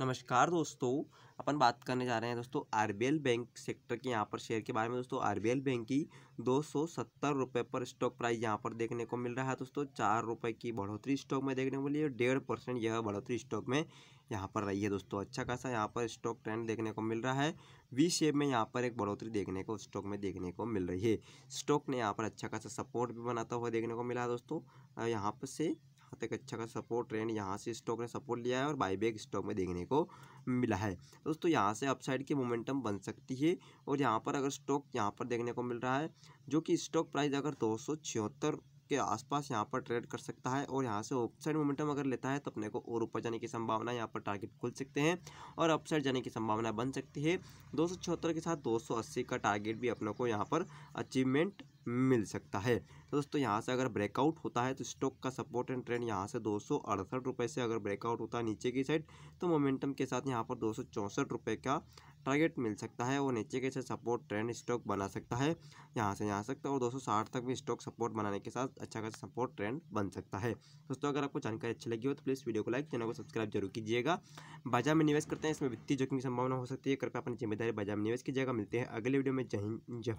नमस्कार दोस्तों अपन बात करने जा रहे हैं दोस्तों आरबीएल बैंक सेक्टर के यहाँ पर शेयर के बारे में दोस्तों आर बैंक की दो सौ सत्तर रुपये पर स्टॉक प्राइस यहाँ पर देखने को मिल रहा है दोस्तों चार रुपये की बढ़ोतरी स्टॉक में देखने को मिली है डेढ़ परसेंट यह बढ़ोतरी स्टॉक में यहाँ पर रही है दोस्तों अच्छा खासा यहाँ पर स्टॉक ट्रेंड देखने को मिल रहा है वी शेप में यहाँ पर एक बढ़ोतरी देखने को स्टॉक में देखने को मिल रही है स्टॉक ने यहाँ पर अच्छा खासा सपोर्ट भी बनाता हुआ देखने को मिला है दोस्तों यहाँ पर से एक अच्छा का सपोर्ट ट्रेंड यहाँ से स्टॉक ने सपोर्ट लिया है और बाईबैक स्टॉक में देखने को मिला है दोस्तों यहाँ से अपसाइड की मोमेंटम बन सकती है और यहाँ पर अगर स्टॉक यहाँ पर देखने को मिल रहा है जो कि स्टॉक प्राइस अगर दो के आसपास यहाँ पर ट्रेड कर सकता है और यहाँ से अपसाइड मोमेंटम अगर लेता है तो अपने को और ऊपर जाने की संभावना यहाँ पर टारगेट खुल सकते हैं और अपसाइड जाने की संभावना बन सकती है दो के साथ दो का टारगेट भी अपने को यहाँ पर अचीवमेंट मिल सकता है तो दोस्तों यहाँ से अगर ब्रेकआउट होता है तो स्टॉक का सपोर्ट एंड ट्रेंड यहाँ से दो सौ से अगर ब्रेकआउट होता है नीचे की साइड तो मोमेंटम के साथ यहाँ पर दो सौ का टारगेट मिल सकता है और नीचे के साथ सपोर्ट ट्रेंड स्टॉक बना सकता है यहाँ से यहाँ सकता है और 260 तक भी स्टॉक सपोर्ट बनाने के साथ अच्छा खासा सपोर्ट ट्रेंड बन सकता है दोस्तों अगर आपको जानकारी अच्छी लगी हो तो प्लीज़ वीडियो को लाइक चैनल को सब्सक्राइब जरूर कीजिएगा बाजार में निवेश करते हैं इसमें वित्तीय जोखिम की संभावना हो सकती है कृपया अपनी जिम्मेदारी बाजार में निवेश कीजिएगा मिलते हैं अगले वीडियो में जय हिंद जय